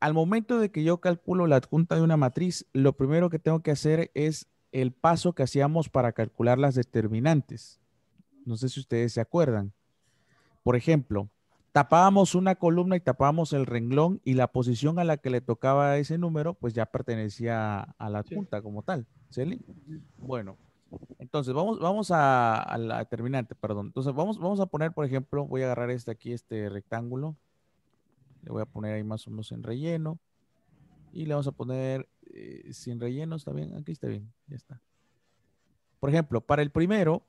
al momento de que yo calculo la adjunta de una matriz, lo primero que tengo que hacer es el paso que hacíamos para calcular las determinantes. No sé si ustedes se acuerdan. Por ejemplo, tapábamos una columna y tapábamos el renglón y la posición a la que le tocaba ese número, pues ya pertenecía a la adjunta como tal. Bueno, entonces vamos, vamos a, a, la determinante, perdón. Entonces vamos, vamos a poner, por ejemplo, voy a agarrar este aquí, este rectángulo le voy a poner ahí más o menos en relleno. Y le vamos a poner eh, sin relleno, ¿está bien? Aquí está bien, ya está. Por ejemplo, para el primero,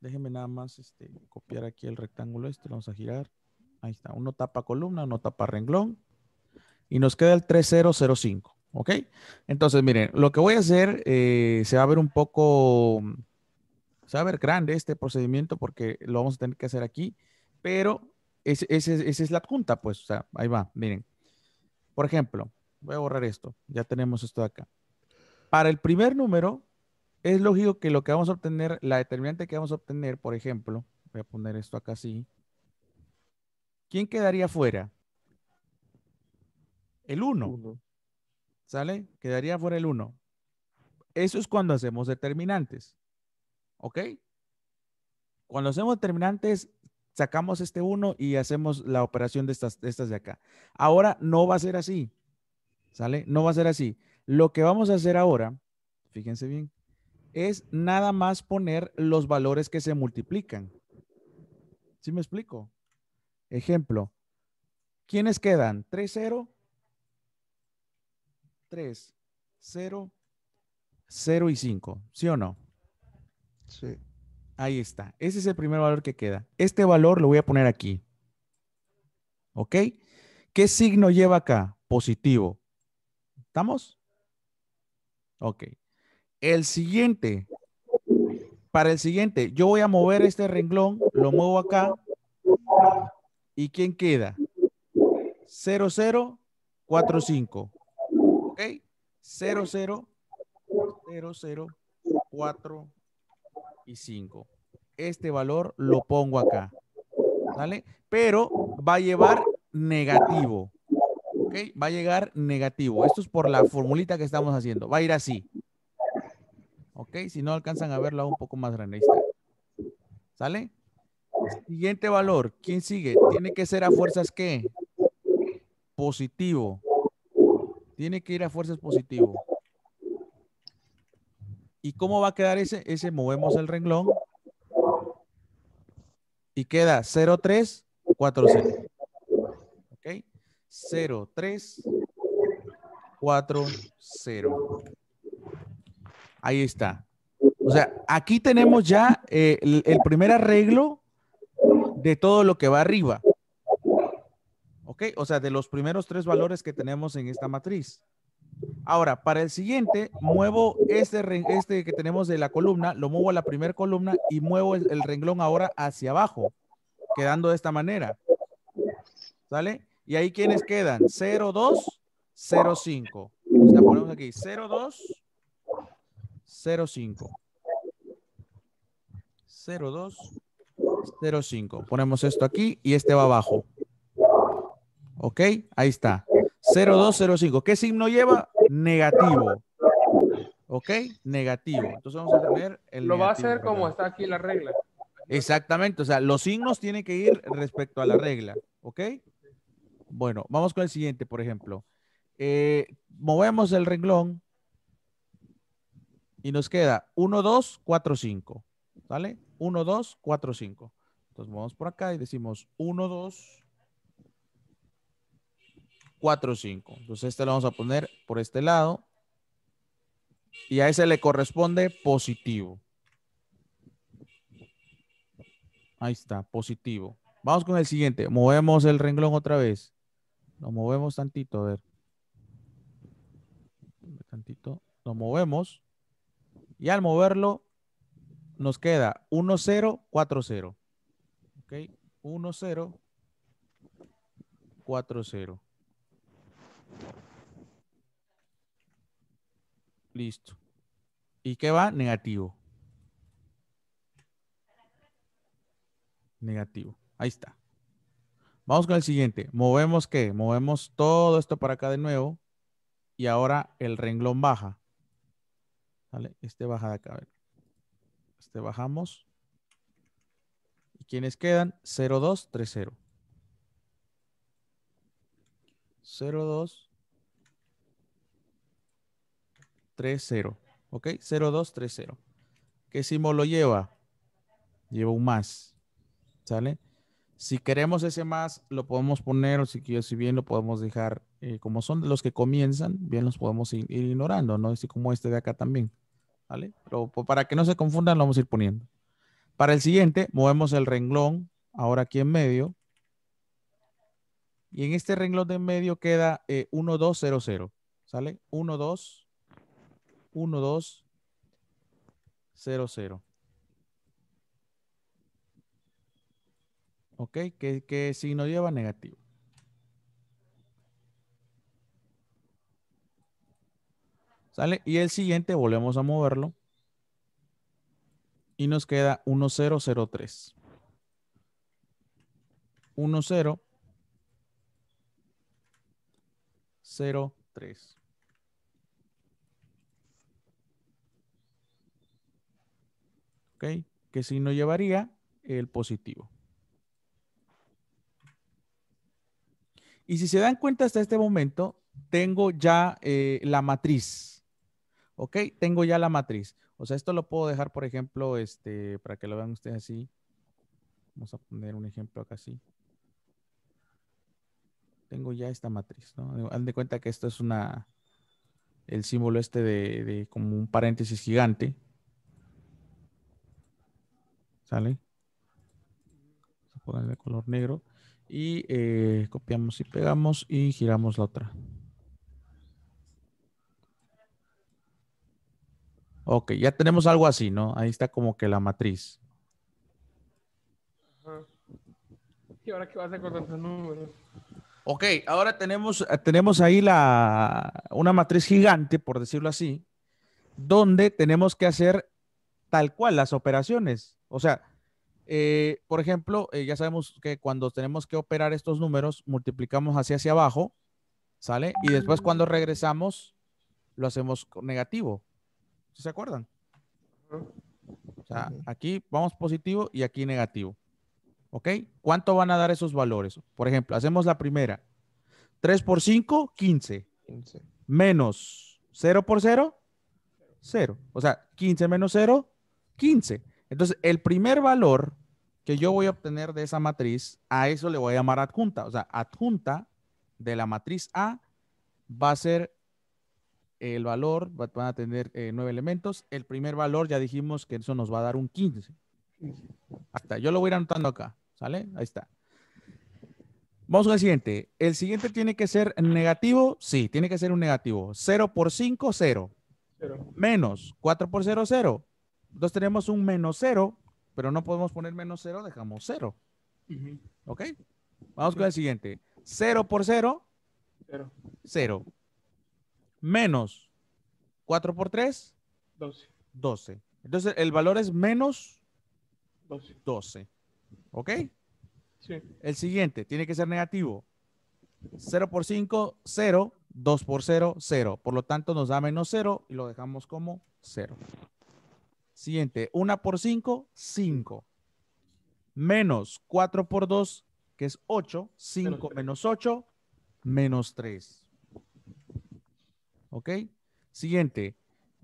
déjenme nada más este, copiar aquí el rectángulo este, lo vamos a girar. Ahí está, uno tapa columna, uno tapa renglón. Y nos queda el 3005, ¿ok? Entonces, miren, lo que voy a hacer eh, se va a ver un poco, se va a ver grande este procedimiento porque lo vamos a tener que hacer aquí, pero esa es la junta pues, o sea, ahí va, miren. Por ejemplo, voy a borrar esto, ya tenemos esto de acá. Para el primer número, es lógico que lo que vamos a obtener, la determinante que vamos a obtener, por ejemplo, voy a poner esto acá así. ¿Quién quedaría fuera? El 1. ¿Sale? Quedaría fuera el 1. Eso es cuando hacemos determinantes. ¿Ok? Cuando hacemos determinantes, sacamos este 1 y hacemos la operación de estas, de estas de acá. Ahora no va a ser así, ¿sale? No va a ser así. Lo que vamos a hacer ahora, fíjense bien, es nada más poner los valores que se multiplican. ¿Sí me explico? Ejemplo, ¿quiénes quedan? 3, 0, 3, 0, 0 y 5, ¿sí o no? Sí. Ahí está. Ese es el primer valor que queda. Este valor lo voy a poner aquí. ¿Ok? ¿Qué signo lleva acá? Positivo. ¿Estamos? Ok. El siguiente. Para el siguiente, yo voy a mover este renglón, lo muevo acá. ¿Y quién queda? 0045. ¿Ok? 0045 y 5. Este valor lo oh. pongo acá. sale Pero va a llevar negativo. ¿Ok? Va a llegar negativo. Esto es por la formulita que estamos haciendo. Va a ir así. ¿Ok? Si no alcanzan a verlo un poco más grande. ¿Sale? Siguiente valor. ¿Quién sigue? Tiene que ser a fuerzas que positivo. Tiene que ir a fuerzas positivo. ¿Y cómo va a quedar ese? Ese movemos el renglón. Y queda 0, 3, 4, 0. ¿Ok? 0, 3, 4, 0. Ahí está. O sea, aquí tenemos ya eh, el, el primer arreglo de todo lo que va arriba. ¿Ok? O sea, de los primeros tres valores que tenemos en esta matriz. Ahora, para el siguiente, muevo este, este que tenemos de la columna, lo muevo a la primera columna y muevo el, renglón ahora hacia abajo, quedando de esta manera. ¿Sale? Y ahí ¿quiénes quedan, 0, 2, 0, 5. O sea, ponemos aquí, 0, 2, 0, 5. 0, 2, 0, 5. Ponemos esto aquí y este va abajo. ¿Ok? Ahí está. 0205. ¿Qué signo lleva? negativo. ¿Ok? Negativo. Entonces vamos a tener el. Lo va a hacer como está aquí la regla. Exactamente, o sea, los signos tienen que ir respecto a la regla, ¿ok? Bueno, vamos con el siguiente, por ejemplo. Eh, movemos el renglón y nos queda 1, 2, 4, 5, ¿vale? 1, 2, 4, 5. Entonces vamos por acá y decimos 1, 2, 4, 5. Entonces este lo vamos a poner por este lado. Y a ese le corresponde positivo. Ahí está, positivo. Vamos con el siguiente. Movemos el renglón otra vez. Lo movemos tantito, a ver. Tantito. Lo movemos. Y al moverlo, nos queda 1, 0, 4, 0. Ok, 1, 0, 4, 0. Listo. ¿Y qué va? Negativo. Negativo. Ahí está. Vamos con el siguiente. Movemos qué? Movemos todo esto para acá de nuevo. Y ahora el renglón baja. Este baja de acá. Este bajamos. ¿Y quiénes quedan? 0, 2, 3, 0. 3, 0, ¿Ok? 0, ¿Qué lo lleva? Lleva un más. ¿Sale? Si queremos ese más, lo podemos poner, o si, bien lo podemos dejar, eh, como son los que comienzan, bien los podemos ir, ir, ignorando, ¿no? Así este, como este de acá también. ¿Vale? Pero para que no se confundan, lo vamos a ir poniendo. Para el siguiente, movemos el renglón, ahora aquí en medio, y en este renglón de en medio queda 1, 2, 0, 0. ¿Sale? 1, 2, 1, 2, 0, 0. ¿Ok? ¿Qué, signo lleva? Negativo. ¿Sale? Y el siguiente, volvemos a moverlo. Y nos queda 1, 0, 0, 3. 1, 0. 03. ¿Ok? si no llevaría? El positivo. Y si se dan cuenta hasta este momento, tengo ya eh, la matriz. ¿Ok? Tengo ya la matriz. O sea, esto lo puedo dejar, por ejemplo, este, para que lo vean ustedes así. Vamos a poner un ejemplo acá así tengo ya esta matriz, ¿no? Han de cuenta que esto es una, el símbolo este de, como un paréntesis gigante. ¿Sale? ponerle color negro. Y eh, copiamos y pegamos y giramos la otra. Ok, ya tenemos algo así, ¿no? Ahí está como que la matriz. ¿Y ahora qué vas a hacer con números? Ok, ahora tenemos, tenemos ahí una matriz gigante, por decirlo así, donde tenemos que hacer tal cual las operaciones. O sea, eh, por ejemplo, eh, ya sabemos que cuando tenemos que operar estos números, multiplicamos hacia hacia abajo, ¿sale? Y después cuando regresamos, lo hacemos negativo. ¿Se acuerdan? O sea, aquí vamos positivo y aquí negativo. ¿Ok? ¿Cuánto van a dar esos valores? Por ejemplo, hacemos la primera. 3 por 5, 15. 15. Menos 0 por 0, 0. O sea, 15 menos 0, 15. Entonces, el primer valor que yo voy a obtener de esa matriz, a eso le voy a llamar adjunta. O sea, adjunta de la matriz A va a ser el valor, van a tener 9 eh, nueve elementos. El primer valor ya dijimos que eso nos va a dar un 15. Hasta yo lo voy a ir anotando acá. ¿Vale? Ahí está. Vamos con el siguiente. El siguiente tiene que ser negativo. Sí, tiene que ser un negativo. 0 por 5, 0. Menos 4 por 0, 0. Entonces tenemos un menos 0, pero no podemos poner menos 0, dejamos 0. ¿Ok? Vamos con el siguiente. 0 por 0, 0. Menos 4 por 3, 12. 12. Entonces el valor es menos 12. 12. ¿Ok? Sí. El siguiente tiene que ser negativo. 0 por 5, 0. 2 por 0, 0. Por lo tanto, nos da menos 0 y lo dejamos como 0. Siguiente, 1 por 5, 5. Menos 4 por 2, que es 8. 5 menos 8, menos 3. ¿Ok? Siguiente,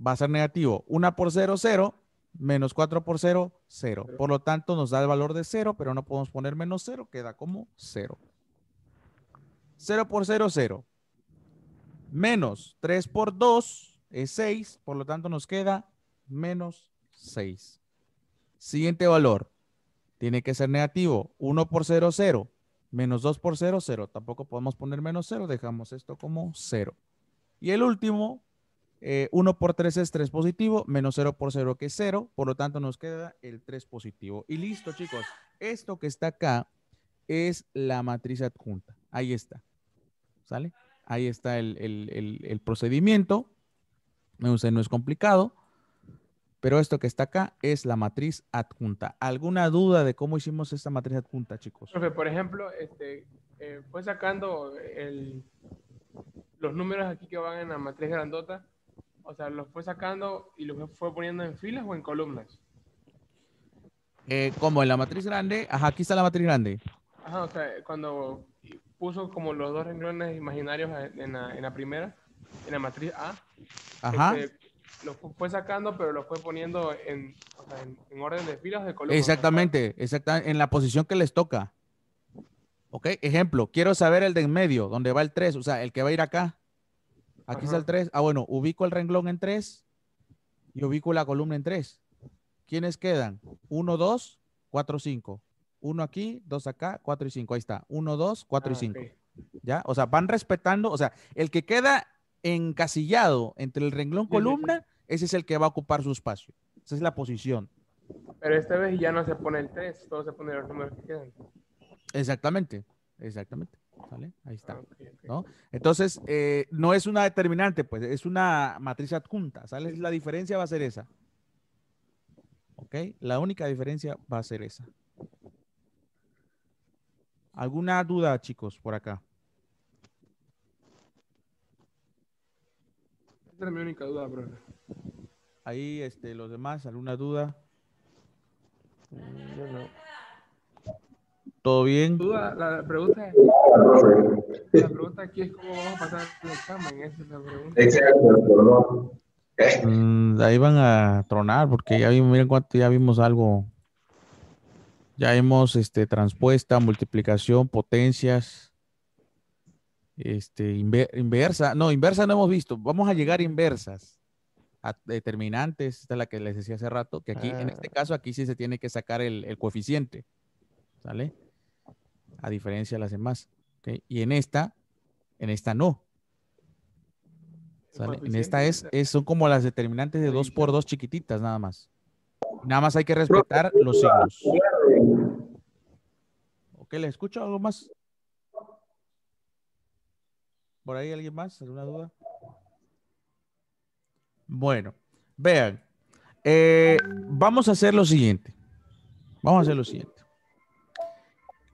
va a ser negativo. 1 por 0, 0. Menos 4 por 0, 0. Por lo tanto, nos da el valor de 0, pero no podemos poner menos 0, queda como 0. 0 por 0, 0. Menos 3 por 2 es 6, por lo tanto nos queda menos 6. Siguiente valor. Tiene que ser negativo. 1 por 0, 0. Menos 2 por 0, 0. Tampoco podemos poner menos 0, dejamos esto como 0. Y el último, 1 eh, por 3 es 3 positivo, menos 0 por 0 que es 0, por lo tanto nos queda el 3 positivo. Y listo, chicos. Esto que está acá es la matriz adjunta. Ahí está. ¿Sale? Ahí está el, procedimiento. No, no es complicado, pero esto que está acá es la matriz adjunta. ¿Alguna duda de cómo hicimos esta matriz adjunta, chicos? Profe, por ejemplo, este, eh, fue sacando los números aquí que van en la matriz grandota o sea, ¿los fue sacando y los fue poniendo en filas o en columnas? Eh, como en la matriz grande, ajá, aquí está la matriz grande. Ajá, o sea, cuando puso como los dos renglones imaginarios en la, primera, en la matriz A, ajá. Este, los fue sacando, pero los fue poniendo en, orden de filas de columnas. Exactamente, exactamente, en la posición que les toca. Ok, ejemplo, quiero saber el de en medio, donde va el 3, o sea, el que va a ir acá. Aquí está el 3. Ah, bueno, ubico el renglón en 3 y ubico la columna en 3. ¿Quiénes quedan? 1, 2, 4, 5. 1 aquí, 2 acá, 4 y 5. Ahí está. 1, 2, 4 y 5. Ah, ¿Ya? O sea, van respetando. O sea, el que queda encasillado entre el renglón y columna, ese es el que va a ocupar su espacio. Esa es la posición. Pero esta vez ya no se pone el 3, todo se pone los números que quedan. Exactamente, exactamente sale Ahí está. ¿no? Entonces, eh, no es una determinante, pues es una matriz adjunta. ¿Sale? La diferencia va a ser esa. ¿Ok? La única diferencia va a ser esa. ¿Alguna duda, chicos, por acá? Esta es mi única duda, Ahí, este, los demás, ¿alguna duda? Mm, yo no. ¿Todo bien? La, pregunta aquí es cómo vamos a pasar el examen. Exacto, mm, ahí van a tronar porque ya vimos, miren cuánto, ya vimos algo. Ya vimos este, transpuesta, multiplicación, potencias. Este, inversa, no, inversa no hemos visto. Vamos a llegar a inversas. A determinantes, esta es la que les decía hace rato, que aquí, en este ah. caso, aquí sí se tiene que sacar el, el coeficiente. ¿Sale? a diferencia de las demás. Y en esta, en esta no. En esta es, son como las determinantes de 2 por 2 chiquititas nada más. Nada más hay que respetar los signos. Ok, ¿le escucho algo más? ¿Por ahí alguien más? ¿Alguna duda? Bueno, vean. Eh, vamos a hacer lo siguiente. Vamos a hacer lo siguiente.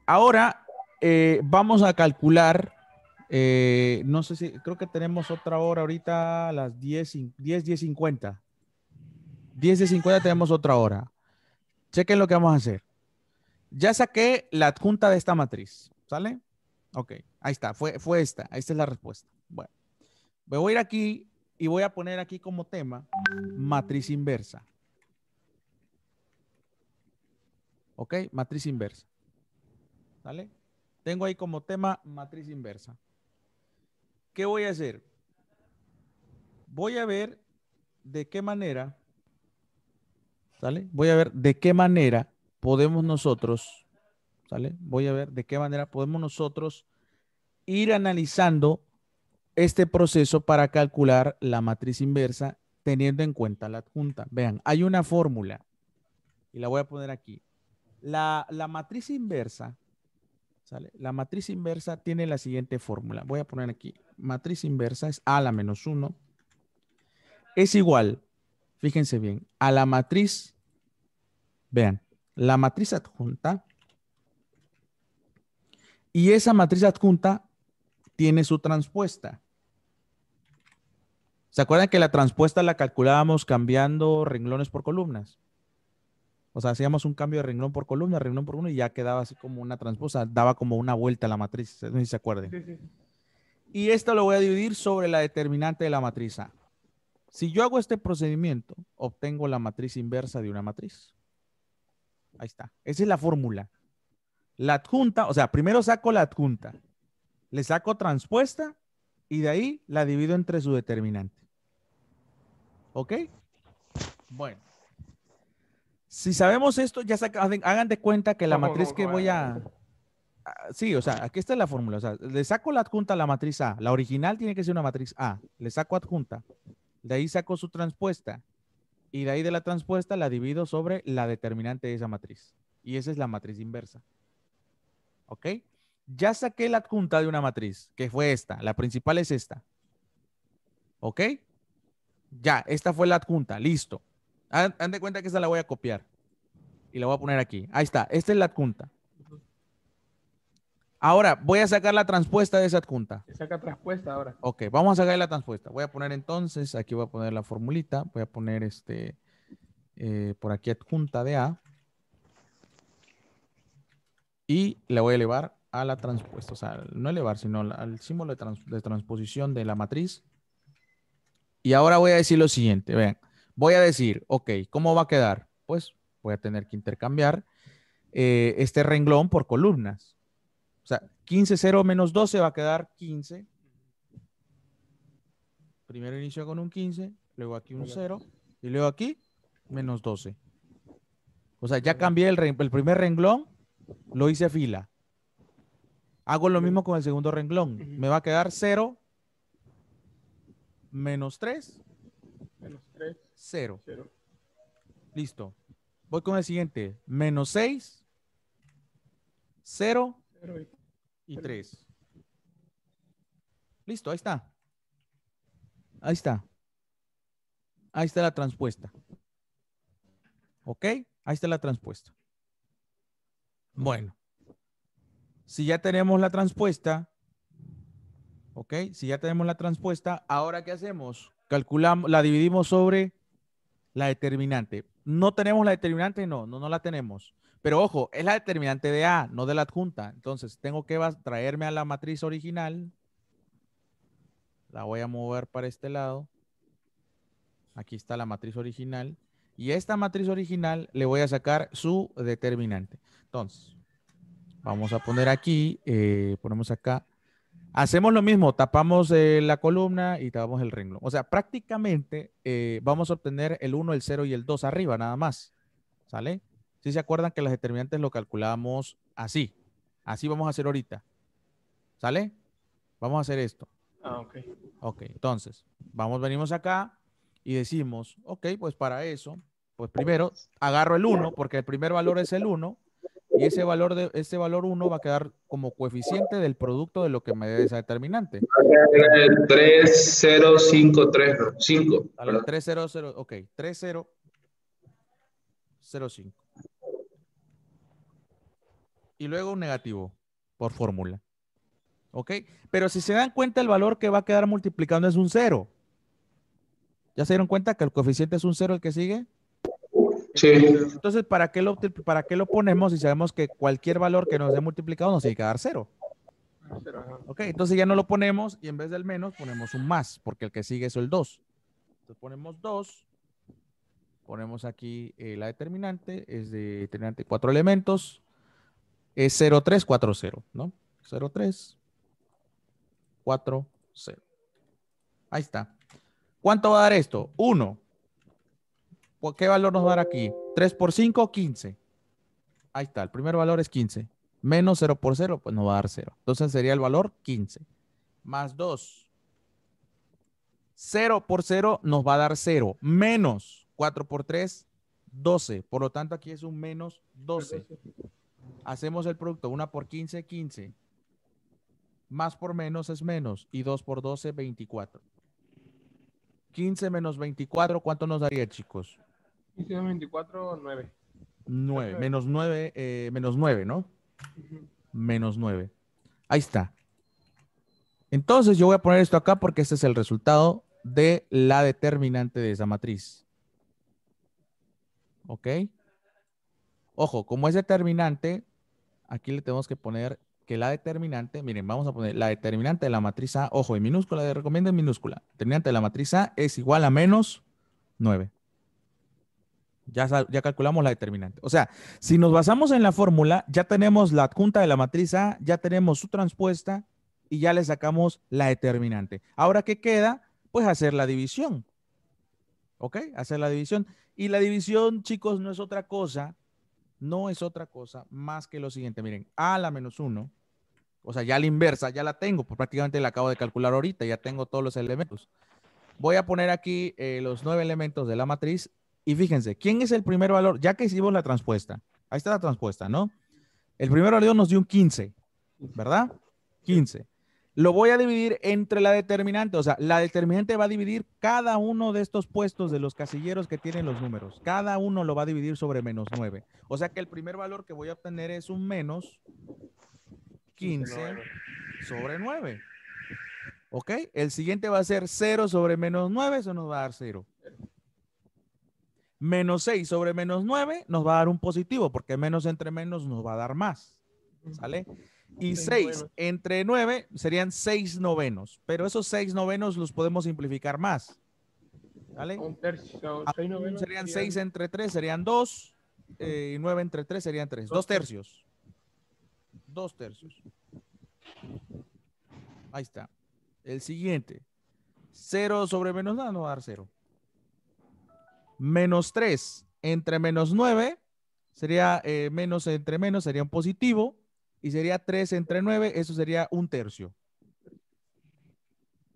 Ahora eh, vamos a calcular, eh, no sé si, creo que tenemos otra hora ahorita las 10, 10, 10, 50. 10 50 tenemos otra hora. Chequen lo que vamos a hacer. Ya saqué la adjunta de esta matriz, ¿sale? Ok, ahí está, fue, fue esta, esta es la respuesta. Bueno, me voy a ir aquí y voy a poner aquí como tema matriz inversa. ¿Ok? Matriz inversa. ¿sale? Tengo ahí como tema matriz inversa. ¿Qué voy a hacer? Voy a ver de qué manera, ¿sale? Voy a ver de qué manera podemos nosotros, ¿sale? Voy a ver de qué manera podemos nosotros ir analizando este proceso para calcular la matriz inversa teniendo en cuenta la adjunta. Vean, hay una fórmula y la voy a poner aquí. La, la matriz inversa la matriz inversa tiene la siguiente fórmula. Voy a poner aquí. Matriz inversa es A la menos 1. Es igual, fíjense bien, a la matriz, vean, la matriz adjunta. Y esa matriz adjunta tiene su transpuesta. ¿Se acuerdan que la transpuesta la calculábamos cambiando renglones por columnas? O sea, hacíamos un cambio de renglón por columna, renglón por uno, y ya quedaba así como una transposa, daba como una vuelta a la matriz, no sé si se acuerden. Y esto lo voy a dividir sobre la determinante de la matriz A. Si yo hago este procedimiento, obtengo la matriz inversa de una matriz. Ahí está. Esa es la fórmula. La adjunta, o sea, primero saco la adjunta, le saco transpuesta y de ahí la divido entre su determinante. ¿Ok? Bueno. Si sabemos esto, ya hagan de cuenta que la matriz que voy a... Sí, o sea, aquí está la fórmula. O sea, le saco la adjunta a la matriz A. La original tiene que ser una matriz A. Le saco adjunta. De ahí saco su transpuesta. Y de ahí de la transpuesta la divido sobre la determinante de esa matriz. Y esa es la matriz inversa. ¿Ok? Ya saqué la adjunta de una matriz, que fue esta. La principal es esta. ¿Ok? Ya, esta fue la adjunta. Listo. Haz de cuenta que esa la voy a copiar. Y la voy a poner aquí. Ahí está. Esta es la adjunta. Ahora, voy a sacar la transpuesta de esa adjunta. saca transpuesta ahora. Ok, vamos a sacar la transpuesta. Voy a poner entonces, aquí voy a poner la formulita. Voy a poner este, eh, por aquí adjunta de A. Y la voy a elevar a la transpuesta. O sea, no elevar, sino al símbolo de transposición de la matriz. Y ahora voy a decir lo siguiente. Vean, voy a decir, ok, ¿cómo va a quedar? Pues voy a tener que intercambiar eh, este renglón por columnas. O sea, 15, 0 menos 12 va a quedar 15. Primero inicio con un 15, luego aquí un 0 y luego aquí menos 12. O sea, ya cambié el, el primer renglón, lo hice a fila. Hago lo mismo con el segundo renglón. Me va a quedar 0 menos 3 0. Listo. Voy con el siguiente. Menos 6, 0 y 3. Listo, ahí está. Ahí está. Ahí está la transpuesta. ¿Ok? Ahí está la transpuesta. Bueno. Si ya tenemos la transpuesta, ¿ok? Si ya tenemos la transpuesta, ahora ¿qué hacemos? Calculamos, la dividimos sobre la determinante. No tenemos la determinante, no, no, no la tenemos. Pero ojo, es la determinante de A, no de la adjunta. Entonces, tengo que traerme a la matriz original. La voy a mover para este lado. Aquí está la matriz original. Y a esta matriz original le voy a sacar su determinante. Entonces, vamos a poner aquí, eh, ponemos acá Hacemos lo mismo, tapamos eh, la columna y tapamos el renglón. O sea, prácticamente eh, vamos a obtener el 1, el 0 y el 2 arriba nada más. ¿Sale? Si se acuerdan que las determinantes lo calculamos así. Así vamos a hacer ahorita. ¿Sale? Vamos a hacer esto. Ah, ok. Ok, entonces, vamos, venimos acá y decimos, ok, pues para eso, pues primero agarro el 1 porque el primer valor es el 1 y ese valor, de, ese valor 1 va a quedar como coeficiente del producto de lo que me dé esa determinante. 0, 5. 300, ok, 3005. Y luego un negativo por fórmula. ¿Ok? Pero si se dan cuenta, el valor que va a quedar multiplicando es un 0. ¿Ya se dieron cuenta que el coeficiente es un 0 el que sigue? Entonces, ¿para qué, lo, ¿para qué lo ponemos si sabemos que cualquier valor que nos dé multiplicado nos tiene que dar cero? Ok, entonces ya no lo ponemos y en vez del menos ponemos un más, porque el que sigue es el 2. Entonces ponemos 2, ponemos aquí eh, la determinante, es de determinante 4 elementos, es 0, 3, 4, 0, ¿no? 0, 3, 4, 0. Ahí está. ¿Cuánto va a dar esto? 1. ¿Qué valor nos va a dar aquí? 3 por 5, 15. Ahí está, el primer valor es 15. Menos 0 por 0, pues nos va a dar 0. Entonces sería el valor 15. Más 2. 0 por 0 nos va a dar 0. Menos 4 por 3, 12. Por lo tanto, aquí es un menos 12. Hacemos el producto 1 por 15, 15. Más por menos es menos. Y 2 por 12, 24. 15 menos 24, ¿cuánto nos daría, chicos? 24, 9. 9, menos 9, eh, menos 9, ¿no? Menos 9. Ahí está. Entonces yo voy a poner esto acá porque este es el resultado de la determinante de esa matriz. ¿Ok? Ojo, como es determinante, aquí le tenemos que poner que la determinante, miren, vamos a poner la determinante de la matriz A, ojo, en minúscula, le recomiendo en minúscula. Determinante de la matriz A es igual a menos 9. Ya, calculamos la determinante. O sea, si nos basamos en la fórmula, ya tenemos la adjunta de la matriz A, ya tenemos su transpuesta y ya le sacamos la determinante. Ahora, ¿qué queda? Pues hacer la división. ¿Ok? Hacer la división. Y la división, chicos, no es otra cosa, no es otra cosa más que lo siguiente. Miren, A la menos uno o sea, ya la inversa, ya la tengo, pues prácticamente la acabo de calcular ahorita, ya tengo todos los elementos. Voy a poner aquí eh, los nueve elementos de la matriz y fíjense, ¿quién es el primer valor? Ya que hicimos la transpuesta, ahí está la transpuesta, ¿no? El primer valor nos dio un 15, ¿verdad? 15. Lo voy a dividir entre la determinante, o sea, la determinante va a dividir cada uno de estos puestos de los casilleros que tienen los números. Cada uno lo va a dividir sobre menos 9. O sea que el primer valor que voy a obtener es un menos 15 sobre 9. ¿Ok? El siguiente va a ser 0 sobre menos 9, eso nos va a dar 0 menos 6 sobre menos 9 nos va a dar un positivo, porque menos entre menos nos va a dar más. ¿Sale? Y 6 entre 9 serían 6 novenos, pero esos 6 novenos los podemos simplificar más. ¿sale? Un tercio, ah, serían 6 entre 3, serían 2, eh, y 9 entre 3 serían 3, 2 tercios. 2 tercios. Ahí está. El siguiente. 0 sobre menos nada nos va a dar 0 menos 3 entre menos 9 sería eh, menos entre menos, sería un positivo. Y sería 3 entre 9, eso sería un tercio.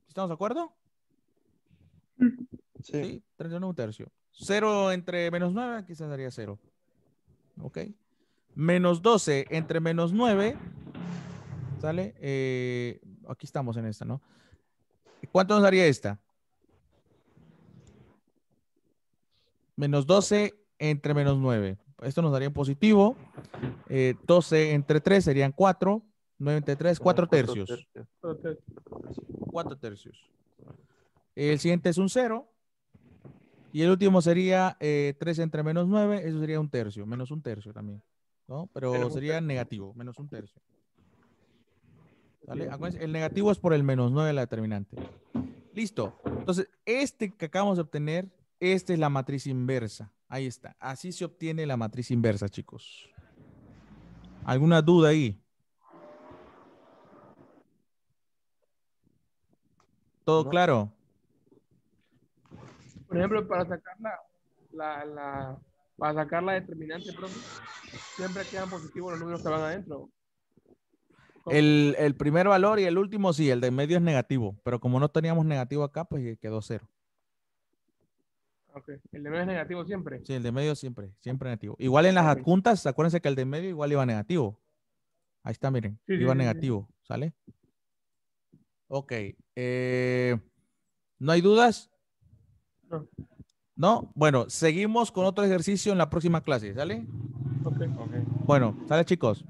¿Estamos de acuerdo? Mm. Sí. sí 3 un tercio. 0 entre menos 9, quizás daría 0. ¿Ok? Menos 12 entre menos 9, ¿sale? Eh, aquí estamos en esta, ¿no? ¿Cuánto nos daría esta? menos 12 entre menos 9. Esto nos daría positivo. 12 eh, entre 3 serían 4. 9 entre 3, 4 tercios. 4 tercios. El siguiente es un 0. Y el último sería 3 eh, entre menos 9. Eso sería un tercio. Menos un tercio también. Pero sería negativo. Menos un tercio. El negativo es por el menos 9 de la determinante. Listo. Entonces, este que acabamos de obtener esta es la matriz inversa. Ahí está. Así se obtiene la matriz inversa, chicos. ¿Alguna duda ahí? ¿Todo claro? Por ejemplo, para sacar la, para sacar la determinante, siempre quedan positivos los números que van adentro. El, el, primer valor y el último sí, el de medio es negativo, pero como no teníamos negativo acá, pues eh, quedó cero. Okay. El de medio es negativo siempre. Sí, el de medio siempre, siempre negativo. Igual en las adjuntas, acuérdense que el de medio igual iba negativo. Ahí está, miren, iba negativo, ¿sale? Ok. Eh, ¿No hay dudas? No. no. Bueno, seguimos con otro ejercicio en la próxima clase, ¿sale? Ok. okay. Bueno, sale chicos.